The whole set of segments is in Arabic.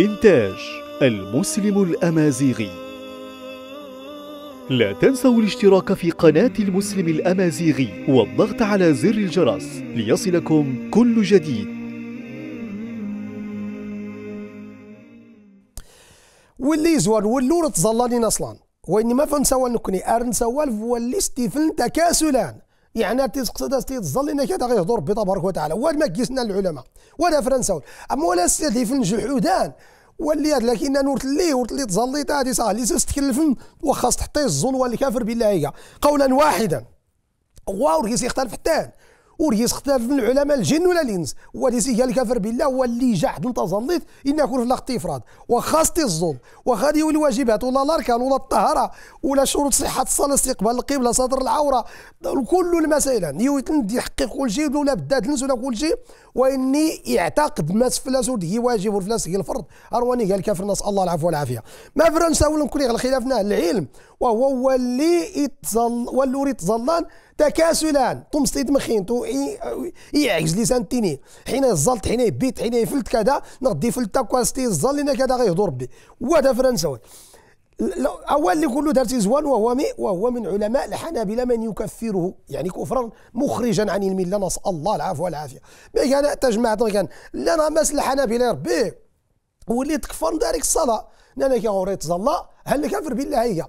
إنتاج المسلم الأمازيغي لا تنسوا الاشتراك في قناة المسلم الأمازيغي والضغط على زر الجرس ليصلكم كل جديد واللي زوار واللور تظلني أصلا وإني ما فنسوال نكني أرنسوال فواللي ستيفن تكاسلان يعني تقصد تظل انك غير يهضر ربي تبارك وتعالى واد ما كيسنا العلماء ولا فرنساول اما ولا في الجحودان واللي لكن نورت ليه ورت لي تزليط هادي صح اللي تكلفن وخاص تحطيه الزول والكافر بالله هي قولا واحدا واو كيس سيختلف حتى اختار من العلماء الجن ولا الانس سي قال الكافر بالله هو اللي جحد تسلط ان يكون في الاخت افراد وخاصتي الظلم وغادي الواجبات ولا الاركان ولا الطهاره ولا شروط صحه الصلاه استقبال القبله ستر العوره كل المسائل ندي يحقق كل شيء ولا بدات الانس ولا كل شيء واني اعتقد ما فلاس هي واجب والفلاس هي الفرض ارواني قال الكافر نسال الله العفو والعافيه ما فرنسا ولا نكري خلافنا العلم وهو اللي يتظل واللي يتظلل تكاسلا طمسطيت تو يعجز لسان تيني حين الزلط حين بيت حين يفلت كذا نغدي فلت كواستي الزل لنا كذا غيهضر به وهذا فرنساوي اول اللي كله دارت زوان وهو مي وهو من علماء الحنابله من يكفره يعني كفرا مخرجا عن المله نسال الله العفو والعافيه مي كان تجمعت كان لا راه ماس الحنابله ربي وليت كفر دارك الصلاه انا كي غوريت زلا هل كفر بالله هي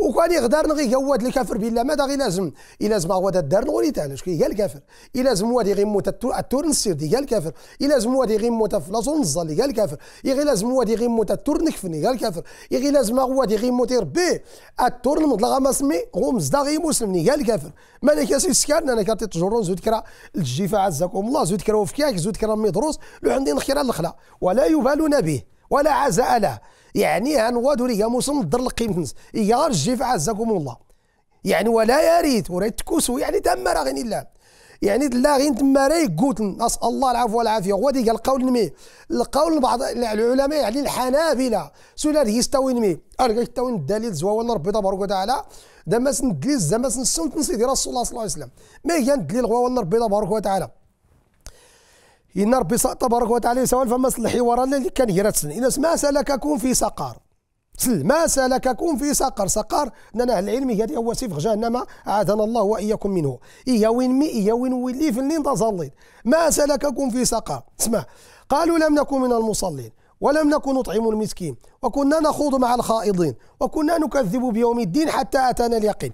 وكان يغدر نغي قواد الكافر بالله ماذا غي لازم لازم غواد الدار نغوري تاع شكون هي الكافر لازم وادي غي موت التورنس سيردي هي الكافر لازم وادي غي موت فلاصون الظل قال الكافر يغي لازم وادي غي موت التور نكفني قال الكافر يغي لازم هو غي موت ربي التورن مطلقه ما سمي غومز دا غي مسلمني هي الكافر مالك سي سكان انا كاتي تجرون زود كرا الجيفه عزكم الله زود كرا وفكاك زود كرا ميدروس لو عندي نخير الخلا ولا يبالون به ولا عزاء له يعني ها هنواد ولي موسم ضر القيمتنس يا رجيف عزكم الله يعني ولا يريد وريت تكوسو يعني تما راه غير نلعب يعني لا غير تما راه يقوتن نسال الله العفو والعافيه هو ديك القول نمي القول بعض العلماء يعني الحنابله سولا يستوي نمي ارجع يستوي الدليل زواول ربي تبارك وتعالى دما سندليز زعما سنسون سيدي رسول الله صلى الله عليه وسلم ما هي ندليل غواول ربي تبارك وتعالى إن ربي تبارك وتعالى فما فمس الحوار اللي كان سن إذا ما سلككم في سقر سل ما سلككم في سقر سقر ننا العلم هي هو سيف جهنم أعاذنا الله وإياكم منه يا وين مي إيا وين ولي في اللين تظلين ما سلككم في سقر اسمع قالوا لم نكن من المصلين ولم نكن نطعم المسكين وكنا نخوض مع الخائضين وكنا نكذب بيوم الدين حتى أتانا اليقين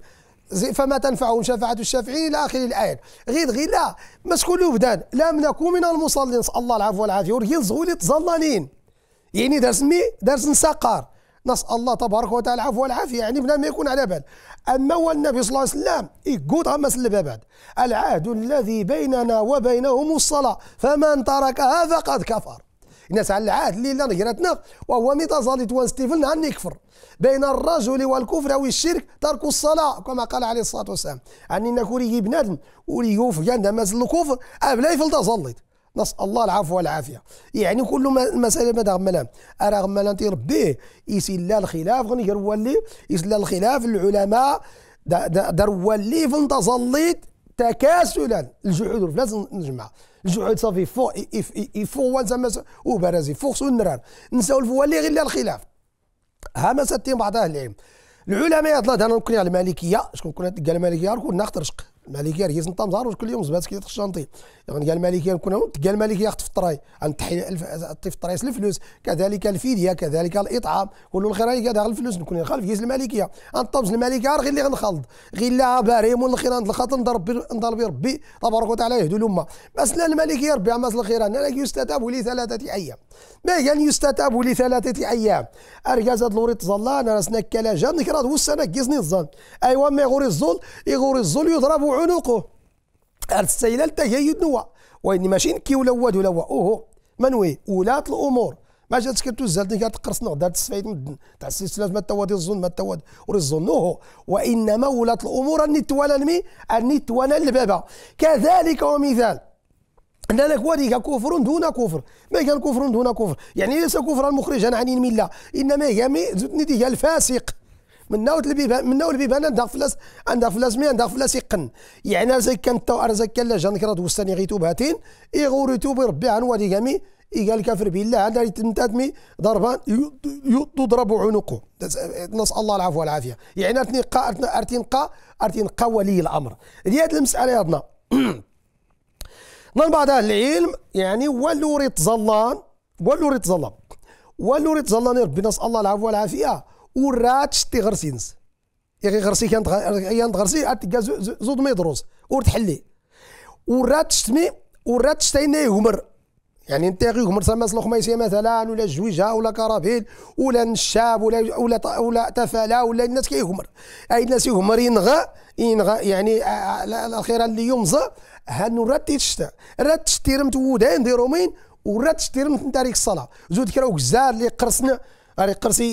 فما تنفعهم شفاعة الشافعين إلى آخر الآية غير غير لا مسكول بدان لم منكو من المصلين نسأل الله العفو والعافية ورجل زغولي تظللين يعني درس مي درس سقار نسأل الله تبارك وتعالى العفو والعافية يعني بلا ما يكون على بال أما والنبي صلى الله عليه وسلم يقود إيه، غما سلبها بعد العهد الذي بيننا وبينهم الصلاة فمن تركها فقد كفر الناس على العهد اللي لنا قراتنا وهو ميتازاليت وان ستيفن عن يكفر بين الرجل والكفر او الشرك ترك الصلاه كما قال عليه الصلاه والسلام عن نكوري بنادم ولي يوفق عندها مثل الكفر ابلا يفلتازاليت نسال الله العفو والعافيه يعني كل مساله ما تغملها ارغملا تربيه يسلا الخلاف غني يولي يسلا الخلاف العلماء دار في فلتازاليت تكاسلا الجحود والرفض لازم نجمع الجحود صافي فو فو وان زعما وبرازي خصو النرار نساو اللي غير لا الخلاف بعض بعضها العلم العلماء طلعت انا كنا على المالكيه شكون كنا المالكيه ناخذ رشق الملكيه ريس نتا مزار كل يوم زبات كي تخشانطي يعني قال الملكيه نكون قال الملكيه في الطراي الف في الطرايس الفلوس كذلك الفديه كذلك الاطعام كل الخير داخل الفلوس نكون خالف يس الملكيه نطبز الملكيه غير اللي غنخلط غير لا باريم ولا الخير عند الخاطر نضرب نضرب ربي تبارك وتعالى يهدو الامه لا الملكيه ربي عماس الخير انا يستتاب لي ثلاثه ايام ما قال يستتاب لي ثلاثه ايام ارجاز هاد لوري تظلان انا سنك كلاجان هو السنه كيزني الظن ايوا ما يغوري الظل يغوري الظل يضرب عنقه السيلال تجيد نوا وين ماشي كي ولواد ولوا اوهو منوي ولاة الامور ما جاتش كتوزلت كتقرص نوع دارت مدن تاع السلسله ما تواد الظن ما تواد ورزنوه وانما ولاة الامور النتوانا مي توالى البابا كذلك ومثال ان لك وادي كفر دون كفر ما كان كفر دون كفر يعني ليس كفرا مخرجا عن المله انما هي زدني الفاسق من ناو البيبان من ناو البيبان عندها فلاس عندها فلاس مي عندها فلاس يقن يعني زي كان تو رزق كان لا جانك وستاني دوستاني غيتوب هاتين يغور يتوب ربي عن وادي كامي يقال كافر بالله عندها يتمتاتمي ضربان تضرب عنقه نسال الله العفو والعافيه يعني قا ارتين قا ولي الامر هذه المساله هادنا من بعد اهل العلم يعني ولو ريت ظلان ولو ريت ظلان ولو ريت ظلان ربي نسال الله العفو والعافيه ورات شتي يا غي غرسي كانت غي غرسي عاد زود ميدروز ور تحلي ورات شتمي ورات شتينا يهمر يعني انت غير غمر سماس الخميسيه مثلا ولا جويجه ولا كرابيل ولا نشاب ولا ولا ولا تفالا ولا الناس كيغمر اي الناس يغمر ينغى ينغى يعني آه، آه، الاخيره اللي يمزى ها نورات تشتا رات تشتي رمت ودان ديرومين ورات تشتي رمت تاريخ الصلاه زود كراو كزار اللي قرصنا اري قرسي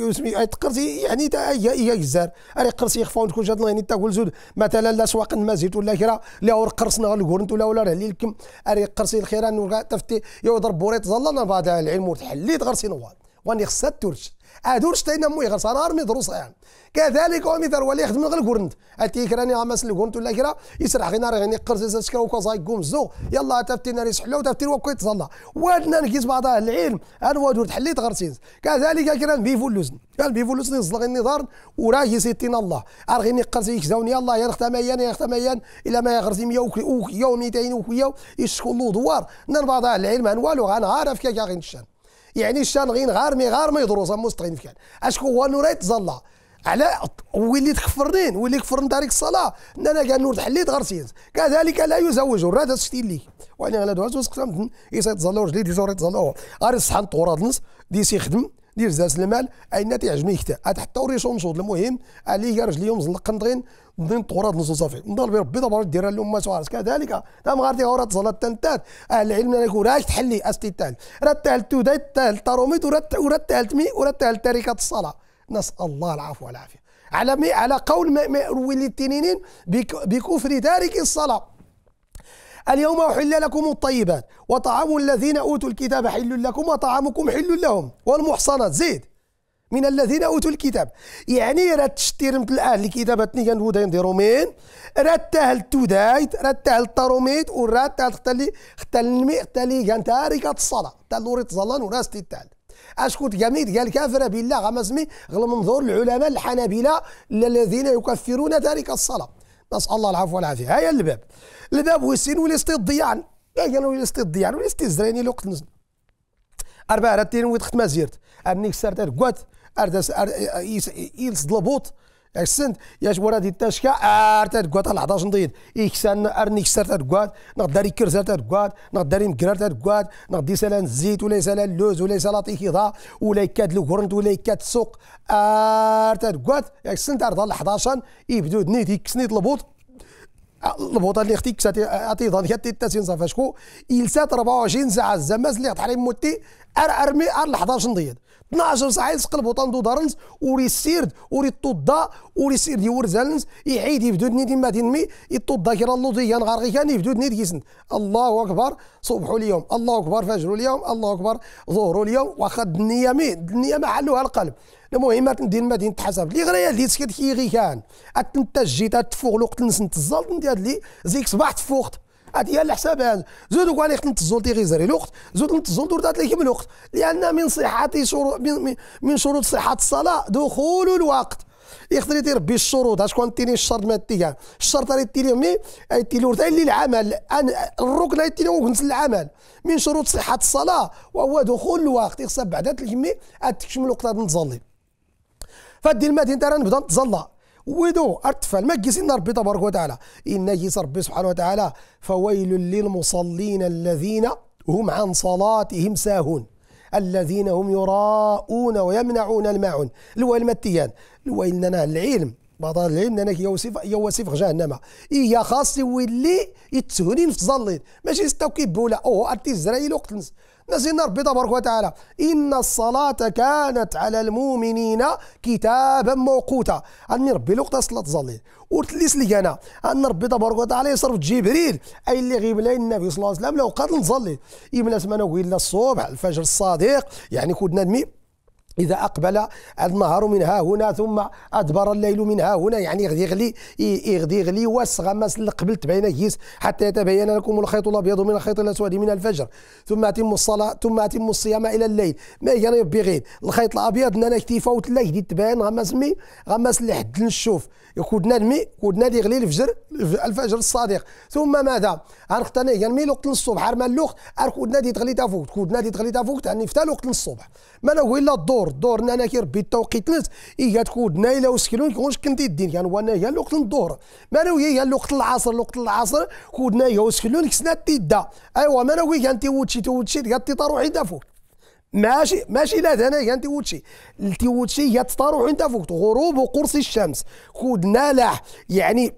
يسمي قرسي يعني تا هي هي الجزائر اري قرسي يخفاو تكون جات يعني تاكل زود مثلا لا سواق المزيد ولا كرا لا اور قرصنا الكورنت ولا ولا راه للكم اري قرصي الخيران وكاع تفتي يضرب بوريت ظل بعد العلم وتحليت غرسي نوال وان يخصها تورش ادورش آه، تاينا مو يغرسان ارمي دروس يعني كذلك ومثال ولي يخدم غير الكورنت اتي كراني غامس الكورنت ولا كرا يسرح غينا راه غني قرز سكا وكا زاي قوم زو يلا تفتينا ريس حلو تفتين وكا يتصلى وادنا نكيس بعضها آه، العلم انا وادور تحليت غرسيز كذلك كران بيفو اللوزن كان بيفو اللوزن غير النظار وراه تينا الله راه غيني قرز يكزوني الله يا نختم ايان يا نختم ايان الا ما يغرزي 100 وكيو 200 وكيو يشكو الله دوار نر بعض العلم انوالو غنعرف كي غينشان يعني الشانغين غار مي غار ما يضروا صام في كان اشكو هو نوريت زلا على ولي تكفرنين ولي كفرن داريك الصلاه ان انا قال نور تحليت غير سينس كذلك لا يزوج الراد شتي لي وانا على دوز وسقسم زلا رجلي دي زور زلا غير الصحن طوراد نص دي خدم دير زاس المال اين تعجمي كتا حتى وري شونشوط المهم عليه يوم زلق قندغين نضين طورات نص صافي نضل بربي دابا لهم ما سوارس كذلك تم غارتي غورا تصلى تنتات اهل العلم انا يقول راش تحلي تال راه تال تودا تال تاروميت ورا تال تمي ورا تال تركه الصلاه نسال الله العفو والعافيه على مي على قول ولي التنينين بكفر تارك الصلاه اليوم أحل لكم الطيبات وطعام الذين أوتوا الكتاب حل لكم وطعامكم حل لهم والمحصنات زيد من الذين اوتوا الكتاب يعني راه تشتي رمت الان الكتاب تني كنهودا نديرو مين راه تاهل تودايت راه تاهل الطروميت وراه تاهل ختالي ختالي ختالي كان تاريكة الصلاة تالوري تزلان وراس تيتال اشكو تقاميت قال كافر بالله غمزمي غل منظور العلماء الحنابلة الذين يكفرون تارك الصلاة نسأل الله العفو والعافية هيا الباب الباب ويسين ستي الضيان كانوا ستي الضيان ستي الزريني الوقت نزل أربعة راتين ويتخت مازيرت أنيك سارت أرقوات اردس يلس دلبوط اكسنت ياش دي تاشكا ارتر كوات 11 نضيد اكسن ارني كسر تركوات نقدر كرزر تركوات نقدر مكرر تركوات نقدر سلان الزيت ولا سلان اللوز ولا سلان طيخيضا ولا يكاد الكورنت ولا يكاد السوق ارتر كوات اكسنت ارض 11 يبدو نيت يكسني طلبوط البوطه اللي اختي كساتي اعطيتها لي تاسين صافا شكو يلسات 24 ساعه الزماس اللي حط موتي ار ارمي ار 11 نضيد 12 ساعه يسقل بوطان دو دارنز وري سيرد وري طودا وري سيرد يورزالنز يعيد يفدود نيدي ما تنمي يطودا كي لوطي كان غارغي كان يفدود نيد كيسن الله اكبر صبحوا اليوم الله اكبر فجروا اليوم الله اكبر ظهروا اليوم واخا الدنيا مي الدنيا ما حلوها القلب المهم ندير مدينه حسب اللي غرايا اللي سكت كي غي كان انت جيت تفوق الوقت نسنت الزلط ندير لي زيك صباح تفوغت هادي هي الحساب هذا زود وكان يخدم الزول تيغي زري الوقت زود الزول ورد كم الوقت لان من صحه شروط من شروط صحه الصلاه دخول الوقت يقدر يدير به الشروط شكون تيني الشرط ما تيها الشرط اللي تيني مي تيني ورد اللي العمل الركن اللي تيني وكنت العمل من شروط صحه الصلاه وهو دخول الوقت يخصها بعد تلكمي تكشم الوقت نتصلي فدي المدين ترى نبدا نتزلى ويدو ارتفع مجلس ربي تبارك وتعالى ان يجلس ربي سبحانه وتعالى فويل للمصلين الذين هم عن صلاتهم ساهون الذين هم يراءون ويمنعون الماعون الويل متيان الويل لنا العلم بعض العلم لنا يوسف يوسف جهنم هي خاص يولي يتسهلين في الظلين ماشي ستوكي بولا او ارتي الزرايل وقت نزلنا ربي تبارك وتعالى إن الصلاة كانت على المؤمنين كتابا موقوتا أن ربي لقطة صلاة الظليل وتليس لي أنا أن ربي تبارك وتعالى يصرف جبريل أي اللي لي النبي صلى الله عليه وسلم لو قد نظلي يملا سمانا ويلا الصبح الفجر الصادق يعني كنا نمي إذا أقبل النهار من ها هنا ثم أدبر الليل من ها هنا يعني غدي يغلي يغدي يغلي وسغمس قبلت تبين كيس حتى يتبين لكم الخيط الأبيض من الخيط الأسود من الفجر ثم أتم الصلاة ثم أتم الصيام إلى الليل ما كان يبي غير الخيط الأبيض أنا كتي فوت الله يدي تبين غمس مي غمس لحد نشوف كودنا المي كودنا يغلي الفجر الفجر الصادق ثم ماذا أرختنا يعني مي لوقت الصبح أرما اللوخ أركودنا دي تغلي تفوت كودنا دي تغلي تفوت يعني فتا لوقت الصبح ما نقول إلا الدور الدور انا كيربي التوقيت لس اي كتكون نايله وسكلون كونش كنتي الدين كان وانا هي الوقت الظهر مانا هي هي الوقت العصر الوقت العصر كون نايه وسكلون كسنا تيدا ايوا مانا هي وتشي تيوتشي تيوتشي تي تروحي دافو ماشي ماشي لا انا كان تيوتشي تيوتشي هي تطارو عند فوق غروب وقرص الشمس كود نالح يعني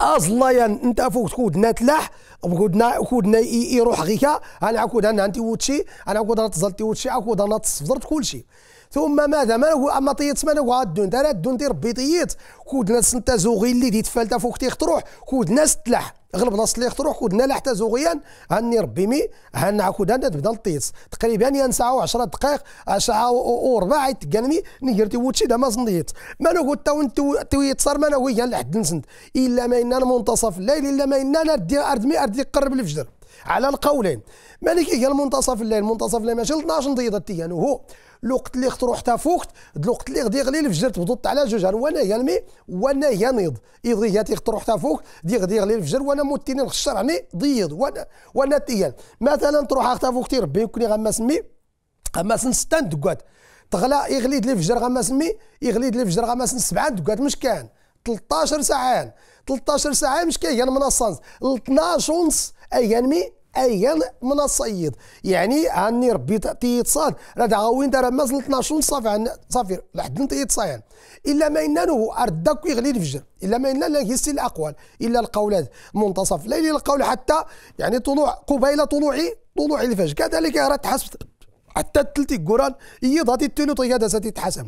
اصلا انت فوق كودنا تلاح كودنا كودنا يروح غيكا انا عكود انا انت وتشي انا عكود انا تزلتي وتشي عكود انا تصفدرت كلشي ثم ماذا ما هو اما طيت ما هو الدون دون الدون دير ربي طيت كود ناس انت زوغي اللي ديت فالتا فوق تيخ تروح كود ناس تلاح اغلب الناس اللي يخطروا كودنا لا حتى زغيان هاني ربي مي هان عاكود هان تبدا نطيس تقريبا يا ساعه و10 دقائق ساعه وربع يتقنمي نيرتي ووتشي دا ما زنيت ما انا قلت تو يتصار ما نويا لحد نسند الا ما انا منتصف الليل الا ما انا ردي اردمي اردي قرب الفجر على القولين مالك هي المنتصف الليل منتصف الليل ماشي 12 نضيض تيان يعني وهو الوقت اللي حتى فوقت الوقت اللي غدي يغلي الفجر تبدو على جوج وانا المي وانا نيض يضي ياتي حتى فوقت دي غدي غلي الفجر وانا موتيني نخشر عني ضيض وانا وانا تيال مثلا تروح حتى فوقت ربي يكوني غما سمي غما ستان دقات تغلى يغلي الفجر غما سمي يغلي الفجر غما سن سبعه دكات مش كان 13 ساعه 13 ساعه مش كاين من الصنص 12 ونص ايامي ايا من الصيد يعني هاني ربي تيتصاد راه دعاوين دار مازال 12 ونص صافي صافي لحد انت يتصاين الا ما انه ارد يغلي الفجر الا ما ان لا يسي الاقوال الا القولات منتصف الليل القول حتى يعني طلوع قبيل طلوع طلوع الفجر كذلك راه تحسب حتى تلتي كوران يض هاتي تولو طي هذا ساتي تحسم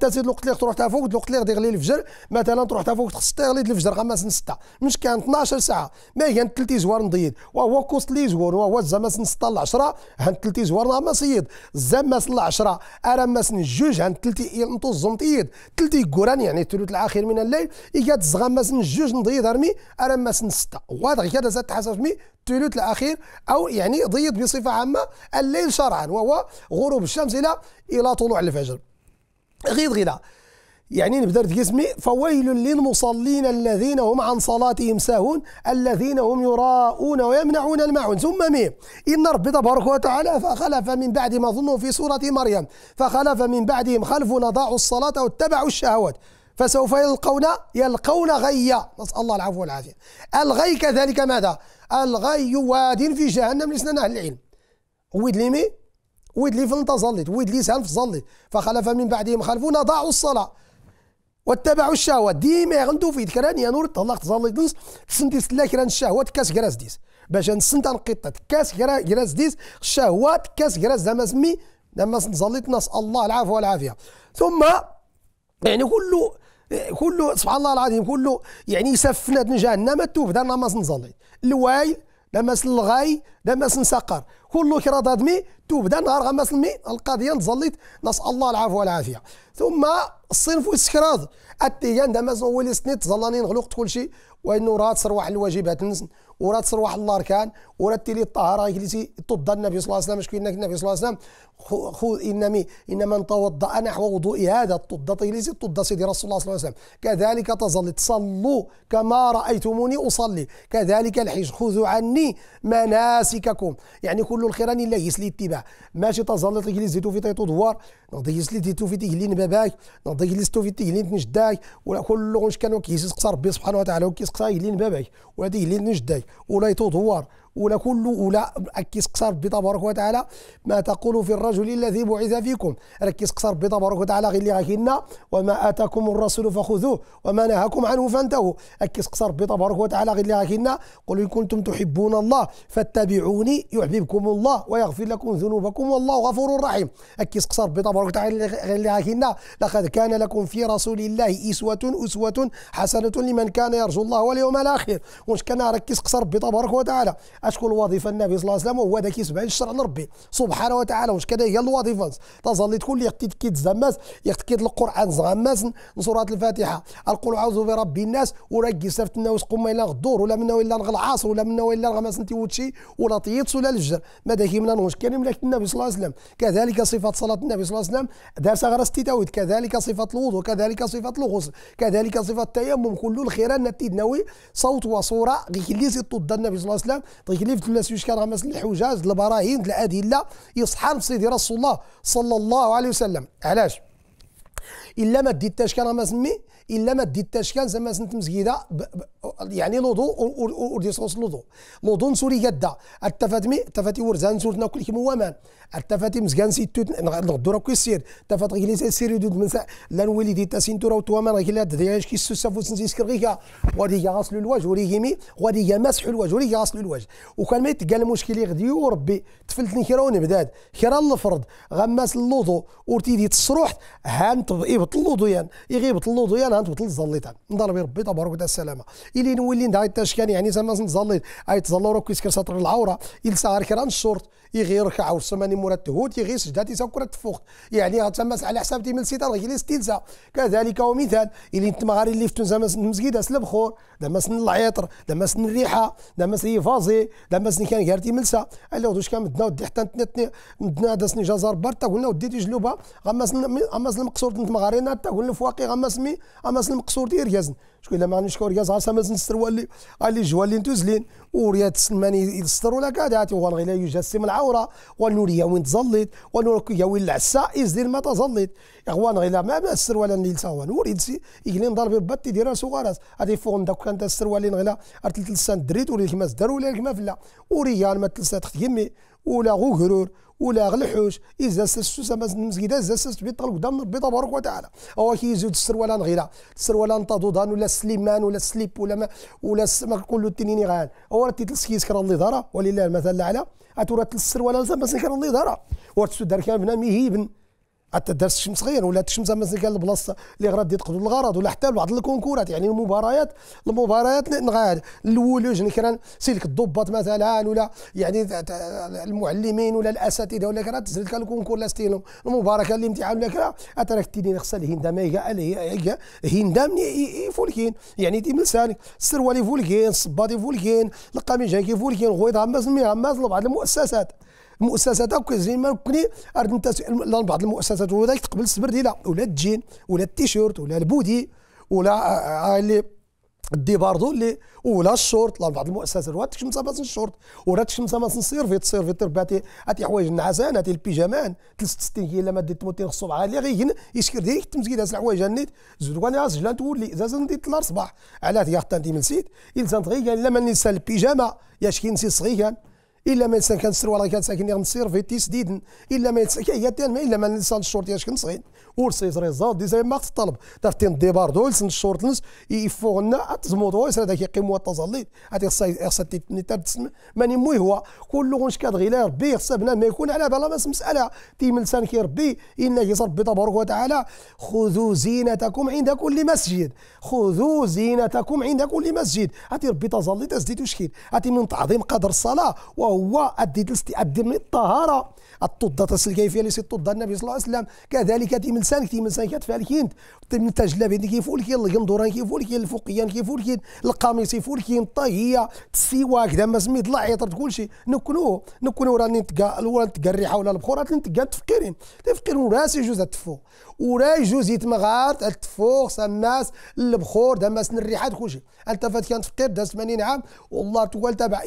تا زيد الوقت اللي تروح تفوق الوقت اللي غادي يغلي الفجر مثلا تروح تفوق خص تغلي الفجر خمس ستة مش كان 12 ساعه ما هي تلتي زوار نضيد وهو كوست لي زوار وهو زعما سن سته ل 10 هان تلتي زوار ما صيد زعما سن 10 ارا ما سن جوج هان تلتي انتو زنطيد تلتي كوران يعني ثلث الاخير من الليل يقاد زغا ما سن جوج نضيد ارمي ارا ما سن 6 وهذا غير هذا تحسب مي الثلث الاخير او يعني ضيط بصفه عامه الليل شرعا وهو غروب الشمس الى الى طلوع الفجر غيد غدا يعني نبدا قسمي فويل للمصلين الذين هم عن صلاتهم ساهون الذين هم يراءون ويمنعون المعون ثم ميم ان ربي تبارك وتعالى فخلف من بعد ما ظنوا في سوره مريم فخلف من بعدهم خلف ضاعوا الصلاه واتبعوا الشهوات فسوف يلقون يلقون غيا نسال الله العفو والعافيه الغي كذلك ماذا الغي واد في جهنم لسنا اهل العلم ويد مي ويد لي فلن تظلت ويد لي سالف فظلت فخلف من بعدهم خلفون ضاعوا الصلاه واتبعوا الشهوات ديما غندو في ذكران يا نور الله تظلت نص تسنتي سلا كران الشهوات كاس كراس ديس باش نسنت نقطت كاس كراس ديس الشهوات كاس كراس زعما سمي لما ظليت نص الله العافيه والعافيه ثم يعني كله كله سبحان الله العظيم كله يعني سفنا من جهنم التوب دار نماز نصلي الوايل لمس الغاي دماس نسقر كل كراد ادمي توبدا نهار غمس المي القضيه نتزليت نسال الله العفو والعافيه ثم الصنف والسكراد التيان دماس ولي سني تزلاني نغلقت كل شيء وانه راه تسرواح الواجبات نسن وراه تسرواح الاركان وراه تيلي الطهاره كليتي تضى النبي صلى الله عليه وسلم شكون النبي صلى الله عليه وسلم خذ انما انما توضا نحو وضوء هذا تضى تيليزي تضى سيدي رسول الله صلى الله عليه وسلم كذلك تظلت صلوا كما رايتموني اصلي كذلك الحج خذوا عني مناسك مسككم يعني كل القران لا يسلي اتباع ماشي تظل تجلس زيتو في تيتو دوار نضي يسلي تيتو في تجلين باباك نضي يسلي تيتو في تجلين نجداك ولا كل غنش كانوا كيسقسى ربي سبحانه وتعالى وكيسقسى يجلين باباك ولا تجلين نجداك ولا يتو دوار ولكل ولا ركز كثر ربي تبارك وتعالى ما تقول في الرجل الذي بعث فيكم ركز كثر ربي تبارك وتعالى غير اللي غاكينا وما اتاكم الرسول فخذوه وما نهاكم عنه فانتهوا ركز كثر ربي تبارك وتعالى غير اللي غاكينا قل ان كنتم تحبون الله فاتبعوني يحببكم الله ويغفر لكم ذنوبكم والله غفور رحيم ركز كثر ربي تبارك وتعالى غير اللي غاكينا لقد كان لكم في رسول الله اسوه اسوه حسنه لمن كان يرجو الله واليوم الاخر واش كان ركز كثر ربي تبارك وتعالى اشكون الوظيفه النبي صلى الله عليه وسلم وهو هذا كيسمع الشرع لربي سبحانه وتعالى واش كذا هي الوظيفه تظل تكون يختيت كيت زماس يختيت القران زماس سوره الفاتحه القول اعوذ برب الناس ورقي سافت الناس قم الى غدور ولا منه الا الغلعاص ولا منه الا الغماس انت وتشي ولا طيتس ولا الجر ماذا كي من نوش كان ملك النبي صلى الله عليه وسلم كذلك صفه صلاه النبي صلى الله عليه وسلم دارسها غير استداويت كذلك صفه الوضوء كذلك صفه الغسل كذلك صفه التيمم كل الخيران نتيد نوي صوت وصوره غير اللي زيد النبي صلى الله عليه وسلم تكليف طيب، الناس يشكى راه الحجاج البراهين الادله يصحى في سيدي رسول الله صلى الله عليه وسلم علاش الا ما ديتهاش كان ما سمي الا ما ديتهاش كان زعما سنت مسكيده يعني لوضو وردي صوص لوضو لوضو نسوري قدا التفاتمي التفاتي ورزان سورتنا ناكل كيما وامان التفاتي مزكان سيتوت نغدو راه كيسير تفات غير سيري دود منسا لا نولي ديتا سينتورا وتوامان غير لا دياش كي سوسا فوسن سيسكر غيكا وريكا غاسلو الوجه وريكيمي وريكا مسحو الوجه وريكا غاسلو الوجه وكان ما يتقال المشكل غدي وربي تفلتني كيرا ونبداد كيرا الفرد غماس اللوضو دي تصروح هانت غيبط اللوضيان يغيبط اللوضيان انت بطل الزليطان نضرب ربي تبارك وتعالى السلامه الين نولي ندعي تاشكان يعني زعما نزليط اي تزلو روك كيسكر سطر العوره سهر كران الشرط يغير كاع سماني مرات تهوت يغير سجدات يساو كره تفوخت يعني تما على حساب تيمل سيدار غير ستيلسا كذلك ومثال انت مغاري اللي فتون زعما المسكيده سلبخور زعما سن العيطر زعما سن الريحه زعما سن فازي زعما سن كان كارتي ملسا الا ودوش كان مدنا ودي حتى مدنا داسني جزار بارتا قلنا وديتي جلوبه سن مقصور انت مغاري رينا تاكل فواقي اما غمس المقصور ديال ريازن شكون الا ما غنمشي رياز عسى مازن السروال اللي جوالين توزلين وريات السلماني يستر ولا كذا والغلا يجسم العوره والنوريه وين تزلط والنوريه وين العسا يزدين ما تزلط اخوان غلا ما ما السروال اللي تاوان وريد يقلي نضرب بطي دير راسو غراس هذه فوق داك كانت ولا غلا ارتلت لسان دريت ولا كما زدر ولا كما فلا وريال ما تلسات خت يمي ولا غوغرور ولا غلحوش إذا سسوس مزقيدا إذا سس بيطل قدام ربي تبارك وتعالى هو كي يزود السروالان غيرها السروالان تادودان ولا سليمان ولا سليب ولا ما ولا ما كله التنين غان هو ورتي تلس كيس كران لي ولله المثل الاعلى اتورا تلس السروال بس كران لي دارا ورتسو دار كان فينا ميهيبن حتى درس الشمس غير ولا الشمس مثلا كان البلاصه اللي غادي تقضوا الغرض ولا حتى بعض الكونكورات يعني المباريات المباريات الاول يعني كان سلك الضباط مثلا ولا يعني المعلمين ولا الاساتذه ولا كرا تزيد لك الكونكور ستينو المباركه كان الامتحان ولا كرا اترك تيدي نخسر الهند ما هي هندا فولكين يعني دي لسانك السروالي فولكين الصباطي فولكين القميجه فولكين غويض عماز مي لبعض المؤسسات المؤسسات هكا زي ما كني ارد انت بعض المؤسسات وذاك تقبل السبرديله ولا الجين ولا التيشيرت ولا البودي ولا اللي دي باردو اللي ولا الشورت لا بعض المؤسسات ولا تكشم صباص الشورت ولا تكشم صباص السيرفيت سيرفيت رباتي هاتي حوايج النعسان هاتي البيجامان 63 كيلو لما ديت موتين خصو معاه اللي غير يشكر ديك تمزكي هاز الحوايج نيت زود وانا عاز تولي زاز نديت الصباح علاه من سيت يلزم غير لا ما نسى البيجامه يا شكي نسي صغير الا ما نسان كان ولا كان ساكن يغنصير في تسديد الا ما يتسكن هي الا ما نسان الشرطي اش صغير ورسي زريزا دي زي ما تطلب تفتين دي باردو لسن الشورت نس يفوغنا تزمود هو يسرا داك يقيم التزليط هادي خصها خصها تسمى ماني موي هو كل غنش كاد لا ربي خصها بنادم ما يكون على بالها ماس مساله تيم لسان كيربي ان كيصير ربي تبارك وتعالى خذوا زينتكم عند كل مسجد خذوا زينتكم عند كل مسجد هاتي ربي تزليط تزديد وشكيل هاتي من تعظيم قدر الصلاه وهو الدين الطهارة الطدة تسل كيف يلي يعني سي التوضة النبي صلى الله عليه وسلم كذلك تيم من سانك لسانك من سانك تفعل كينت من تجلبين كيفو الكين القمدوران كيفو الكين الفوقيان كيفو الكين القميص كيفو الكين الطاهية السواك ما سميت العطر كلشي نكونو نكونو راني نتقا الورا نتقى الريحة ولا البخورات نتقا تفكرين تفكرين راسي جوز تفو وراي جوز يتمغار التفوخ الناس البخور دمسن الريحات كل شيء انت فات كانت فقير داز 80 عام والله تقول تبع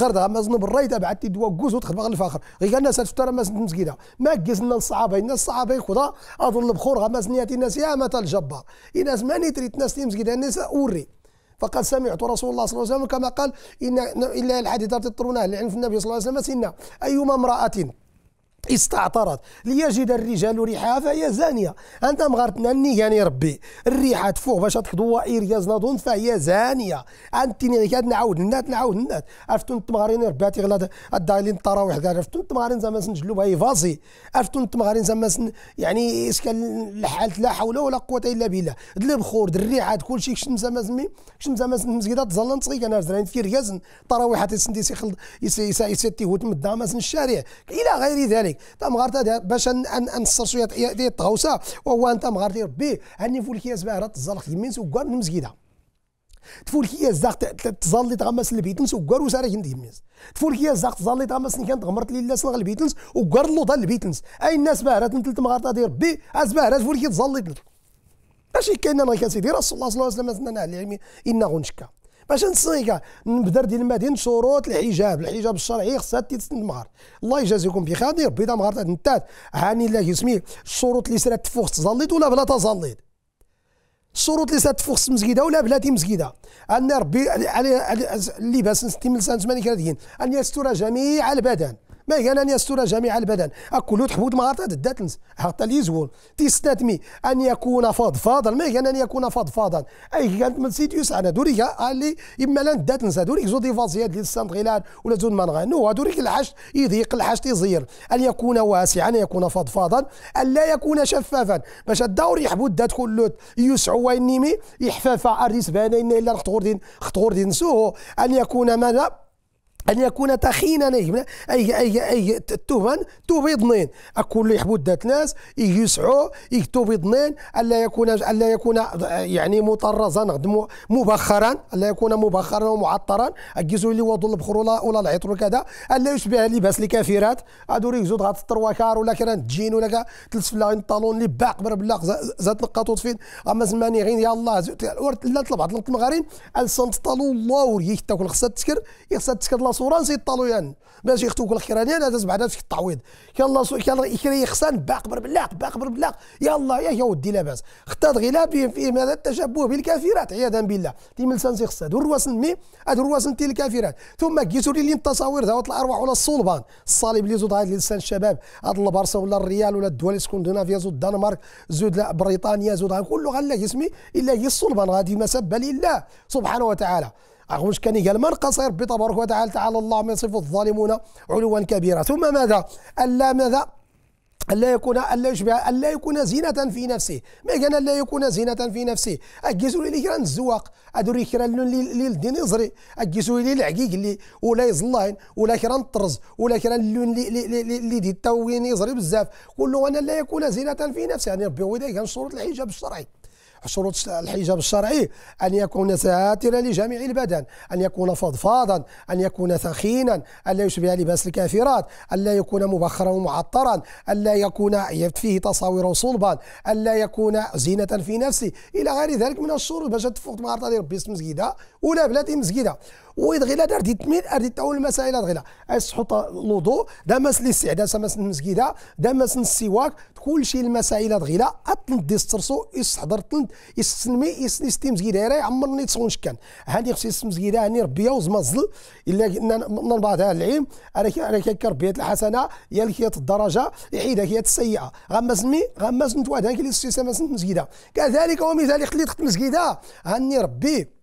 دا ما زنب الراي تبع تدوا كوز وتخبغ الفخر غير الناس تفتر ما زنت مسكينه ما لنا الصعابه الناس الصعابه يخوضها اظن البخور ما زنيات الناس يا مات الجبار الناس ماني تريد الناس مسكينه الناس اوري فقد سمعت رسول الله صلى الله عليه وسلم كما قال إن إلا الحديث تطرونه في النبي صلى الله عليه وسلم سنة أيما امرأة استعطرت ليجد الرجال ريحها فهي زانية أنت ني النيغاني ربي الريحة تفوه باش وائر إيرياز نظن فهي زانية أنت نيغاد نعاود نات نعاود نات عرفتو أنت مغارين رباتي غلا الدايلين التراويح كاع عرفتو أنت مغارين زعما سنجلو بها فازي عرفتو أنت مغارين زعما سن يعني إشكال الحال لا حول ولا قوة إلا بالله البخور الريحات كلشي كشم زعما سمي كشم زعما مزيدة تزلن صغير أنا زرعين في رياز التراويح يسندي سيخلط يسي هوت من الدامس الشارع إلى غير ذلك ذلك تمغارت باش ان شويه ديال الطغوسه وهو انت مغارت ربي هاني فولكي يا زباله تزلق يمين سوكار المسجده تفولكي يا زاق تظل تغمس البيتنس وكار وسارك ندي ميز تفولك يا زاق تظل تغمس كانت غمرت لي الناس البيتنس وكار اللوطه البيتنس اي الناس بهرات نتلت مغارطه ديال ربي ازبهرات فولكي تظل اش كاين انا سيدي رسول الله صلى الله عليه وسلم على العلم انا نشكى باش نصيغ كاع ديال ندير المدين شروط الحجاب الحجاب الشرعي خصها تيتسند مغار الله يجازيكم بخير ربي دا مهر تنتات هاني الله يسمي الشروط اللي سرات تفوخ تزليط ولا بلا تزليط الشروط اللي سرات تفوخ مزكيده ولا بلاتي مزكيده ان ربي على اللباس اللباس ثمانيه كراديين ان يستر جميع البدن ما هي أن يستر جميع البدن أكل ما عرفت داتنس حتى ليزول تستثمي أن يكون فضفاضا ما هي أن يكون فضفاضا أي كانت من سيد يسعنا دوريك اللي إما لان دوري زو دي ديفاسيات ديال سانت غيلان ولا زود منغانو دوري الحشد يضيق الحشد يزير أن يكون واسعا أن يكون فضفاضا أن لا يكون شفافا باش الدور يحبود دات كلو يسع وينيمي يحفافا بانين إلا خطور دين خطور دين سوه أن يكون ماذا ان يكون تخينا نجم اي اي اي تهمن توبيض نين اكون يحبود ذات ناس يسعوا يكتوبيض نين الا يكون الا يكون يعني مطرزا مبخرا الا يكون مبخرا ومعطرا اجيزوا اللي وضل بخرولا ولا العطر وكذا الا يشبه لباس الكافرات هادو زود غاتسطر وكار ولا كران تجين ولا تلسف لا طالون اللي باع قبر بالله زاد نقاطوط فين اما زماني غين يا الله لا طلب عطلت المغارين طالون الله وريك تاكل خصها تسكر خصها تسكر سورانسي الطالويان باش اختو كل خيرانيان هذا زبعنا التعويض يلا سو يلا يكري خسان باقبر باللاق باقبر باللاق يلا يا يا ودي لاباس خطاد غيلا فيه في هذا التشبه بالكافرات عياذا بالله تي ملسان سي خساد والرواسن مي هاد الرواسن تي الكافرات ثم كيسوا لي التصاوير ذات الارواح ولا الصلبان الصليب اللي زود هذا لسان الشباب هذا البارسا ولا الريال ولا الدول الاسكندنافيه زود الدنمارك زود بريطانيا زود كله غلا اسمي الا هي الصلبان غادي مسبه لله سبحانه وتعالى رغم كان من نقص ربي تبارك وتعالى تعالى الله من يصف الظالمون علوا كبيرا ثم ماذا ألا ماذا ألا يكون ألا يشبه ألا يكون زينة في نفسه ما كان ألا يكون زينة في نفسه أجيسوا لي كران الزواق أدري كران للدين يزري أجيسوا لي العقيق اللي ولا يزلاين ولا كران الطرز ولا كران اللون اللي دي التوين يزري بزاف كله أن لا يكون زينة في نفسه يعني ربي هو كان شروط الحجاب الشرعي شروط الحجاب الشرعي أن يكون ساترا لجميع البدن أن يكون فضفاضا أن يكون ثخينا أن لا يشبه لباس الكافرات أن لا يكون مبخرا ومعطرا أن لا يكون فيه تصاوير صلبا أن لا يكون زينة في نفسه إلى غير ذلك من الشروط باش تفوت مع ربي مسجده ولا بلاتي مسجدة ويدغيلا دار دي مين ار تاول المسائل دغيلا اس لوضو الوضوء لي الاستعداد دامس المسكيده دامس السواك كلشي المسائل دغيلا اطلن دي سترسو يستحضر طلن يستنمي ستيم مسكيده راه يعمرني تصونش شكان هاني خصني مسكيده هاني ربي وزما زل الا نربط هذا العلم انا كربيت الحسنه يا هي الدرجه يعيدها هي السيئه غمسمي غمس نتواد لي سيستم مسكيده كذلك ومثال خليت مسكيده هاني ربي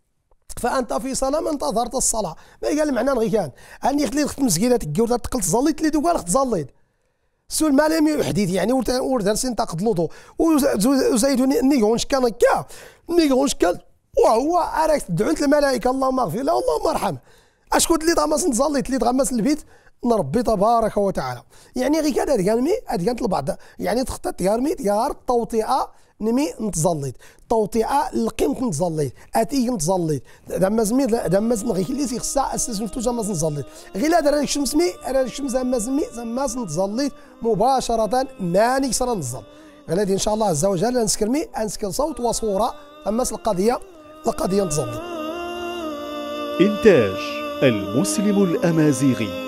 فانت في صلاه ما انتظرت الصلاه ما قال معنى غي كان اني خليت خت مسكينه تكيور تقلت زليت لي دوكا خت زليت سول ما لم يحدث يعني وردار سين تاقد لوطو وزيد نيغونش كان كا نيغونش كان وهو راك دعونت الملائكه اللهم اغفر له اللهم ارحم اشكون اللي غمس نزليت اللي تغمس البيت نربي تبارك وتعالى يعني غير كان هذه كانت البعض يعني تخطط تيارمي تيار التوطئه نمي نتزليت توطيعه لقيمة نتزليت اتي نتزليت زعما زمي زعما غير اللي زيك الساعه استسلمتو زعما نتزليت غير هذا راه الشمس مي راه الشمس زعما زمي زعما نتزليت مباشره ماني صرا نزل غادي ان شاء الله عز وجل نسكر مي نسكر صوت وصوره اما القضيه القضيه نتزليت انتاج المسلم الامازيغي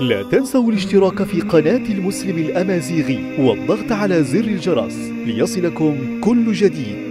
لا تنسوا الاشتراك في قناة المسلم الأمازيغي والضغط على زر الجرس ليصلكم كل جديد